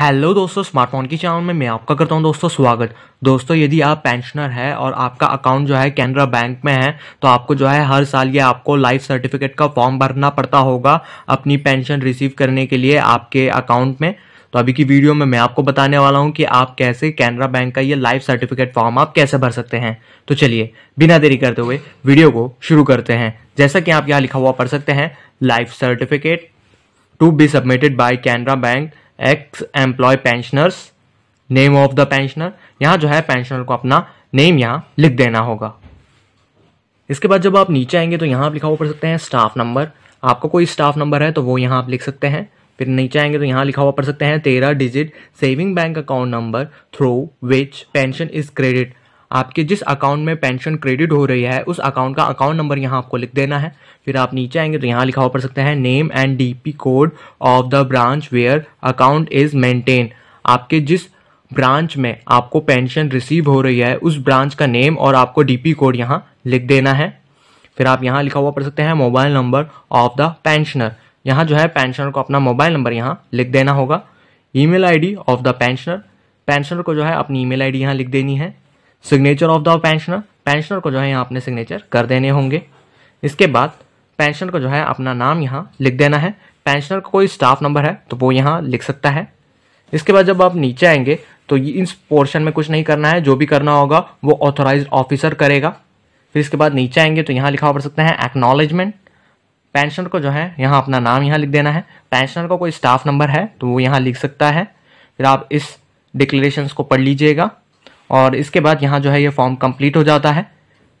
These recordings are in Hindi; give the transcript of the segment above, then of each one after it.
हेलो दोस्तों स्मार्टफोन की चैनल में मैं आपका करता हूं दोस्तों स्वागत दोस्तों यदि आप पेंशनर है और आपका अकाउंट जो है कैनरा बैंक में है तो आपको जो है हर साल ये आपको लाइफ सर्टिफिकेट का फॉर्म भरना पड़ता होगा अपनी पेंशन रिसीव करने के लिए आपके अकाउंट में तो अभी की वीडियो में मैं आपको बताने वाला हूँ कि आप कैसे कैनरा बैंक का ये लाइफ सर्टिफिकेट फॉर्म आप कैसे भर सकते हैं तो चलिए बिना देरी करते हुए वीडियो को शुरू करते हैं जैसा कि आप यहाँ लिखा हुआ पढ़ सकते हैं life certificate to be submitted by Canara bank ex employee pensioners name of the pensioner यहाँ जो है पेंशनर को अपना नेम यहाँ लिख देना होगा इसके बाद जब आप नीचे आएंगे तो यहाँ आप लिखा हुआ पढ़ सकते हैं स्टाफ नंबर आपका कोई स्टाफ नंबर है तो वो यहाँ आप लिख सकते हैं फिर नीचे आएंगे तो यहाँ लिखा हुआ पढ़ सकते हैं तेरह digit saving bank account number through which pension is credit आपके जिस अकाउंट में पेंशन क्रेडिट हो रही है उस अकाउंट का अकाउंट नंबर यहाँ आपको लिख देना है फिर आप नीचे आएंगे तो यहाँ लिखा हुआ पड़ सकता है name and DP code of the branch where account is maintain आपके जिस ब्रांच में आपको पेंशन रिसीव हो रही है उस ब्रांच का नेम और आपको डी कोड यहाँ लिख देना है फिर आप यहाँ लिखा हुआ पढ़ सकते हैं mobile number of the pensioner यहाँ जो है पेंशनर को अपना मोबाइल नंबर यहाँ लिख देना होगा email ID of the pensioner pensioner को जो है अपनी ईमेल आईडी यहाँ लिख देनी है signature of the pensioner pensioner को जो है यहाँ अपने सिग्नेचर कर देने होंगे इसके बाद पेंशनर को जो है अपना नाम यहाँ लिख देना है पेंशनर का कोई स्टाफ नंबर है तो वो यहाँ लिख सकता है इसके बाद जब आप नीचे आएंगे तो इस पोर्शन में कुछ नहीं करना है जो भी करना होगा वो ऑथोराइज ऑफिसर करेगा फिर इसके बाद नीचे आएंगे तो यहाँ लिखा पड़ सकता है एक्नॉलेजमेंट पेंशनर को जो है यहाँ अपना नाम यहाँ लिख देना है पेंशनर का कोई स्टाफ नंबर है तो वो यहाँ लिख सकता है फिर आप इस डिक्लेरेशन को पढ़ लीजिएगा और इसके बाद यहाँ जो है ये फॉर्म कंप्लीट हो जाता है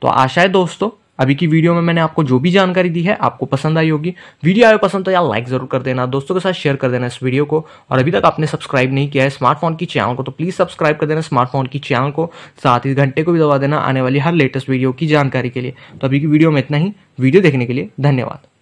तो आशा है दोस्तों अभी की वीडियो में मैंने आपको जो भी जानकारी दी है आपको पसंद आई होगी वीडियो आए पसंद तो यार लाइक जरूर कर देना दोस्तों के साथ शेयर कर देना इस वीडियो को और अभी तक आपने सब्सक्राइब नहीं किया है स्मार्टफोन की चैनल को तो प्लीज़ सब्सक्राइब कर देना स्मार्टफोन की चैनल को साथ ही घंटे को भी दबा देना आने वाली हर लेटेस्ट वीडियो की जानकारी के लिए तो अभी की वीडियो में इतना ही वीडियो देखने के लिए धन्यवाद